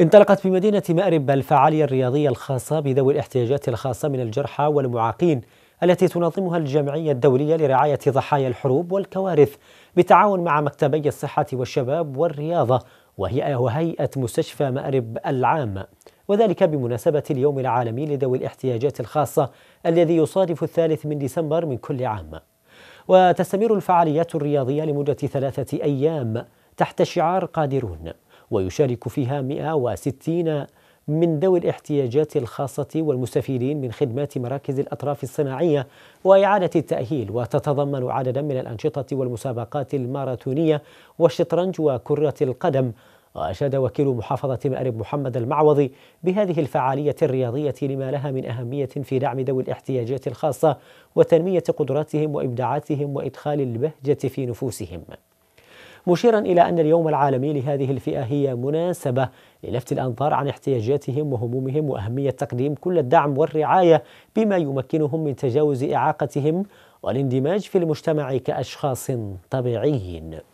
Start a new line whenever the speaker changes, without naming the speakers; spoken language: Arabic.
انطلقت في مدينة مأرب الفعالية الرياضية الخاصة بذوي الاحتياجات الخاصة من الجرحى والمعاقين التي تنظمها الجمعية الدولية لرعاية ضحايا الحروب والكوارث بالتعاون مع مكتبي الصحة والشباب والرياضة وهي وهيئة مستشفى مأرب العام وذلك بمناسبة اليوم العالمي لذوي الاحتياجات الخاصة الذي يصادف الثالث من ديسمبر من كل عام وتستمر الفعاليات الرياضية لمدة ثلاثة أيام تحت شعار قادرون ويشارك فيها 160 من ذوي الاحتياجات الخاصة والمستفيدين من خدمات مراكز الأطراف الصناعية وإعادة التأهيل وتتضمن عددا من الأنشطة والمسابقات الماراثونية والشطرنج وكرة القدم وأشاد وكيل محافظة مأرب محمد المعوضي بهذه الفعالية الرياضية لما لها من أهمية في دعم ذوي الاحتياجات الخاصة وتنمية قدراتهم وإبداعاتهم وإدخال البهجة في نفوسهم مشيرا إلى أن اليوم العالمي لهذه الفئة هي مناسبة للفت الأنظار عن احتياجاتهم وهمومهم وأهمية تقديم كل الدعم والرعاية بما يمكنهم من تجاوز إعاقتهم والاندماج في المجتمع كأشخاص طبيعيين